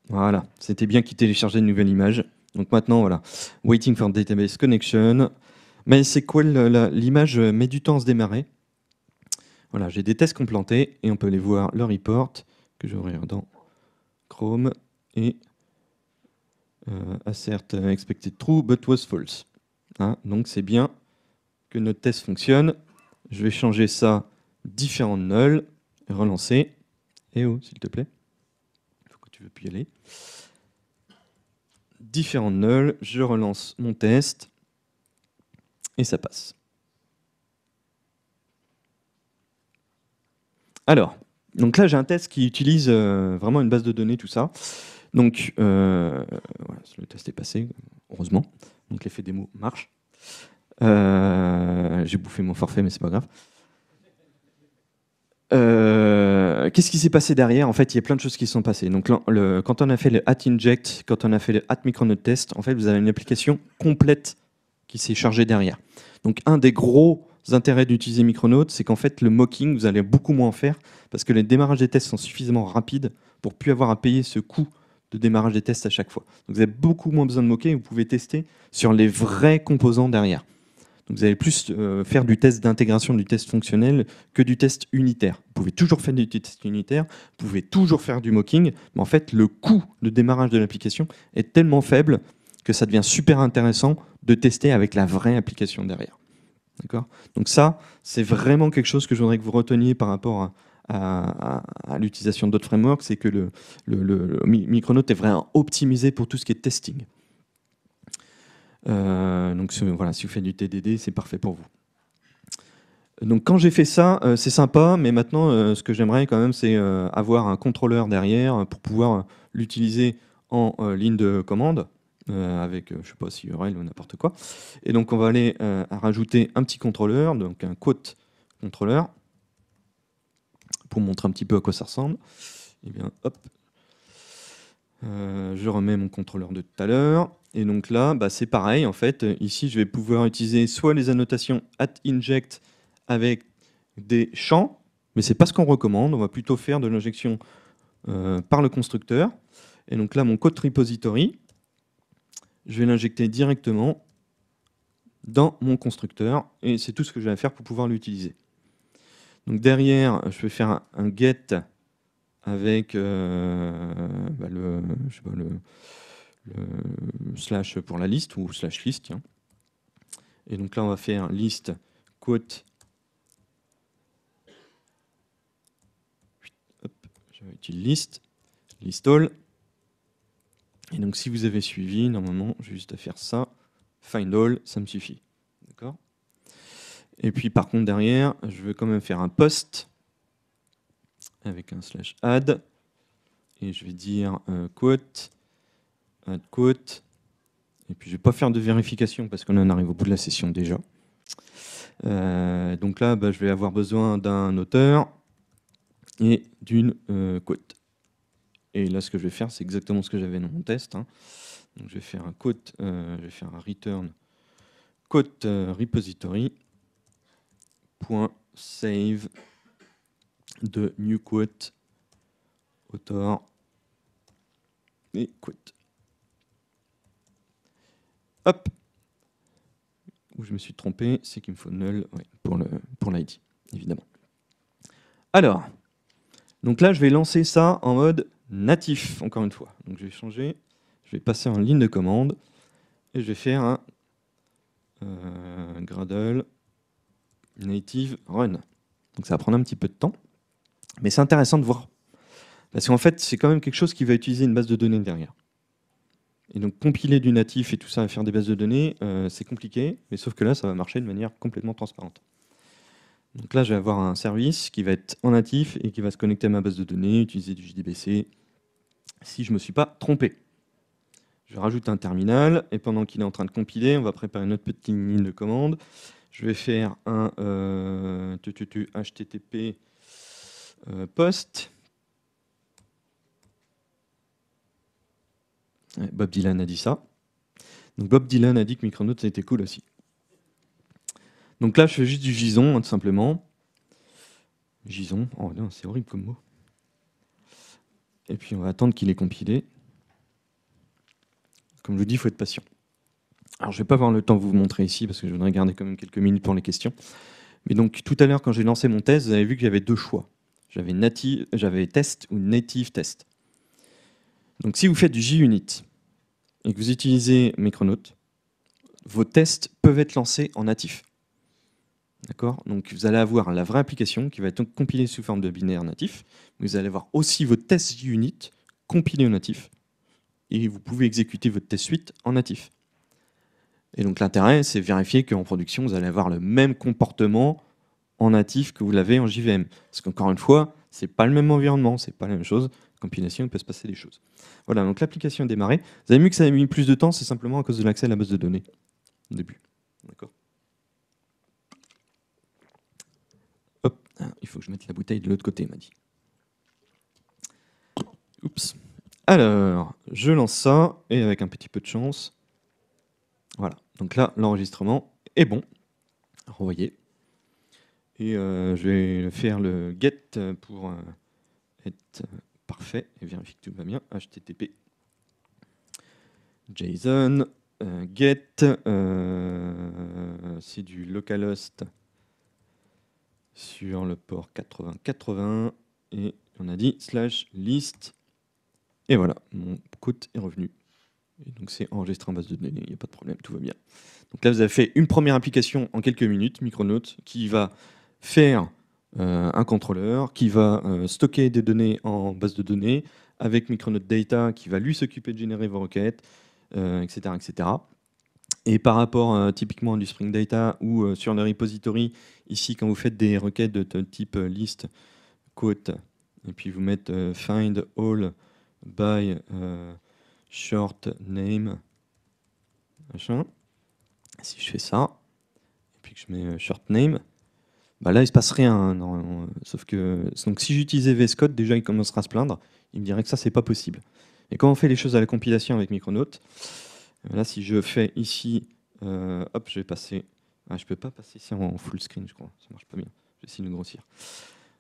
A: Voilà, c'était bien qu'il téléchargeait une nouvelle image. Donc maintenant, voilà, waiting for database connection. Mais c'est quoi l'image euh, met du temps à se démarrer voilà, j'ai des tests complantés et on peut aller voir le report que ouvrir dans Chrome et euh, assert euh, expected true but was false. Hein, donc c'est bien que notre test fonctionne. Je vais changer ça différent de null, relancer. Eh oh, s'il te plaît. que tu veux plus y aller Différent null, je relance mon test et ça passe. Alors, donc là, j'ai un test qui utilise euh, vraiment une base de données, tout ça. Donc, euh, le test est passé, heureusement. Donc l'effet démo marche. Euh, j'ai bouffé mon forfait, mais c'est pas grave. Qu'est-ce qui s'est passé derrière En fait, il y a plein de choses qui sont passées. Donc, quand on a fait le at inject, quand on a fait le at test, en fait, vous avez une application complète qui s'est chargée derrière. Donc, un des gros intérêt d'utiliser Micronaut, c'est qu'en fait, le mocking, vous allez beaucoup moins en faire parce que les démarrages des tests sont suffisamment rapides pour plus avoir à payer ce coût de démarrage des tests à chaque fois. Donc vous avez beaucoup moins besoin de moquer, vous pouvez tester sur les vrais composants derrière. Donc vous allez plus euh, faire du test d'intégration, du test fonctionnel, que du test unitaire. Vous pouvez toujours faire du test unitaire, vous pouvez toujours faire du mocking, mais en fait le coût de démarrage de l'application est tellement faible que ça devient super intéressant de tester avec la vraie application derrière. D'accord Donc ça, c'est vraiment quelque chose que je voudrais que vous reteniez par rapport à, l'utilisation d'autres frameworks, c'est que le, le, Micronaut est vraiment optimisé pour tout ce qui est testing. Euh, donc voilà, si vous faites du TDD, c'est parfait pour vous. Donc quand j'ai fait ça, euh, c'est sympa, mais maintenant euh, ce que j'aimerais quand même, c'est avoir un contrôleur derrière pour pouvoir l'utiliser en ligne de commande. Euh, avec, euh, je sais pas si URL ou n'importe quoi. Et donc, on va aller euh, rajouter un petit contrôleur, donc un quote contrôleur, pour montrer un petit peu à quoi ça ressemble. Et eh bien, hop, je remets mon contrôleur de tout à l'heure. Et donc là, bah, c'est pareil. En fait, ici, je vais pouvoir utiliser soit les annotations at inject avec des champs, mais c'est pas ce qu'on recommande. On va plutôt faire de l'injection par le constructeur. Et donc là, mon code repository, je vais l'injecter directement dans mon constructeur, et c'est tout ce que je vais faire pour pouvoir l'utiliser. Donc derrière, je vais faire un, get avec euh, bah, le, slash pour la liste, ou slash list, Et donc là, on va faire list quote. Hop, utiliser list, list all. Et donc, si vous avez suivi, normalement, juste à faire ça, find all, ça me suffit. D'accord Et puis, par contre, derrière, je veux quand même faire un post avec un slash add. Et je vais dire euh, quote, add quote. Et puis, je ne vais pas faire de vérification parce qu'on en arrive au bout de la session déjà. Euh, donc là, bah, je vais avoir besoin d'un auteur et d'une euh, quote. Et là, ce que je vais faire, c'est exactement ce que j'avais dans mon test. Hein. Donc, je vais faire un quote, euh, je vais faire un return quote repository.save euh, repository point save de new quote author et quote. Hop, où je me suis trompé, c'est qu'il me faut null pour le pour l'ID, évidemment. Alors, donc là, je vais lancer ça en mode natif, encore une fois. Donc je vais changer, je vais passer en ligne de commande et je vais faire un euh, Gradle native run. Donc ça va prendre un petit peu de temps, mais c'est intéressant de voir. Parce qu'en fait, c'est quand même quelque chose qui va utiliser une base de données derrière. Et donc compiler du natif et tout ça, et faire des bases de données, euh, c'est compliqué, mais sauf que là, ça va marcher de manière complètement transparente. Donc là, je vais avoir un service qui va être en natif et qui va se connecter à ma base de données, utiliser du JDBC, si je ne me suis pas trompé. Je rajoute un terminal, et pendant qu'il est en train de compiler, on va préparer notre petite ligne de commande. Je vais faire un http euh, euh, post. Bob Dylan a dit ça. Donc Bob Dylan a dit que Micronaut, été cool aussi. Donc là, je fais juste du gison, hein, tout simplement. Gison, oh non, c'est horrible comme mot. Et puis on va attendre qu'il est compilé. Comme je vous dis, il faut être patient. Alors je ne vais pas avoir le temps de vous montrer ici parce que je voudrais garder quand même quelques minutes pour les questions. Mais donc tout à l'heure quand j'ai lancé mon test, vous avez vu que j'avais deux choix. J'avais j'avais test ou native test. Donc si vous faites du JUnit et que vous utilisez Micronaut, vos tests peuvent être lancés en natif. D'accord Donc vous allez avoir la vraie application qui va être compilée sous forme de binaire natif. Vous allez avoir aussi vos tests unit compilés en natif. Et vous pouvez exécuter votre test suite en natif. Et donc l'intérêt, c'est vérifier qu'en production, vous allez avoir le même comportement en natif que vous l'avez en JVM. Parce qu'encore une fois, c'est pas le même environnement, c'est pas la même chose. Compilation, il peut se passer des choses. Voilà, donc l'application est démarrée. Vous avez vu que ça a mis plus de temps, c'est simplement à cause de l'accès à la base de données au début. D'accord Hein, il faut que je mette la bouteille de l'autre côté, m'a dit. Oups. Alors, je lance ça, et avec un petit peu de chance. Voilà, donc là, l'enregistrement est bon. voyez. Et euh, je vais faire le get pour euh, être parfait et vérifier que tout va bien. HTTP JSON, euh, get, c'est du localhost sur le port 8080, et on a dit slash list. Et voilà, mon code est revenu. Et donc c'est enregistré en base de données, il n'y a pas de problème, tout va bien. Donc là, vous avez fait une première application en quelques minutes, Micronaut, qui va faire euh, un contrôleur, qui va euh, stocker des données en base de données, avec Micronaut Data, qui va lui s'occuper de générer vos requêtes, etc., euh, etc. Et par rapport euh, typiquement du Spring Data ou euh, sur le repository, ici quand vous faites des requêtes de type euh, list, quote, et puis vous mettez find all by short name, machin. Si je fais ça, et puis que je mets short name, bah là il ne se passe rien. Hein, sauf que donc si j'utilisais VS Code, déjà il commencera à se plaindre, il me dirait que ça c'est pas possible. Et quand on fait les choses à la compilation avec Micronaut, euh, là, si je fais ici, euh, hop, je vais passer. Ah, je peux pas passer ici en full screen, je crois. Ça marche pas bien. je essayer de grossir.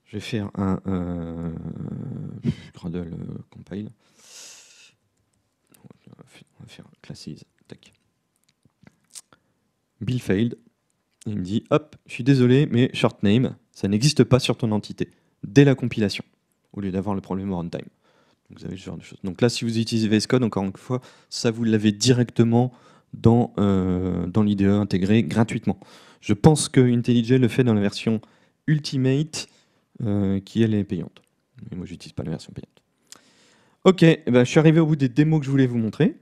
A: Je vais faire un euh, Gradle compile. On va faire classes. Tac. Bill failed. Il me dit hop, je suis désolé, mais short name, ça n'existe pas sur ton entité dès la compilation, au lieu d'avoir le problème runtime. Donc, avez genre de Donc là, si vous utilisez VS Code, encore une fois, ça vous l'avez directement dans, euh, dans l'IDE intégré gratuitement. Je pense que IntelliJ le fait dans la version Ultimate, euh, qui elle est payante. Mais moi, je n'utilise pas la version payante. Ok, eh ben, je suis arrivé au bout des démos que je voulais vous montrer.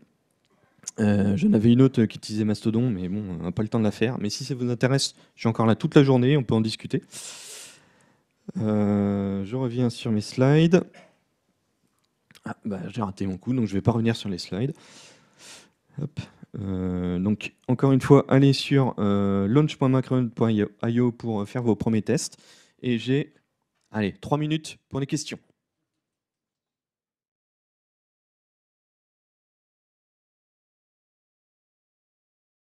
A: Euh, J'en avais une autre qui utilisait Mastodon, mais bon, on n'a pas le temps de la faire. Mais si ça vous intéresse, je suis encore là toute la journée, on peut en discuter. Euh, je reviens sur mes slides. Ah, bah, j'ai raté mon coup, donc je ne vais pas revenir sur les slides. Euh, donc, encore une fois, allez sur euh, launch.macron.io pour faire vos premiers tests. Et j'ai, allez, 3 minutes pour les questions.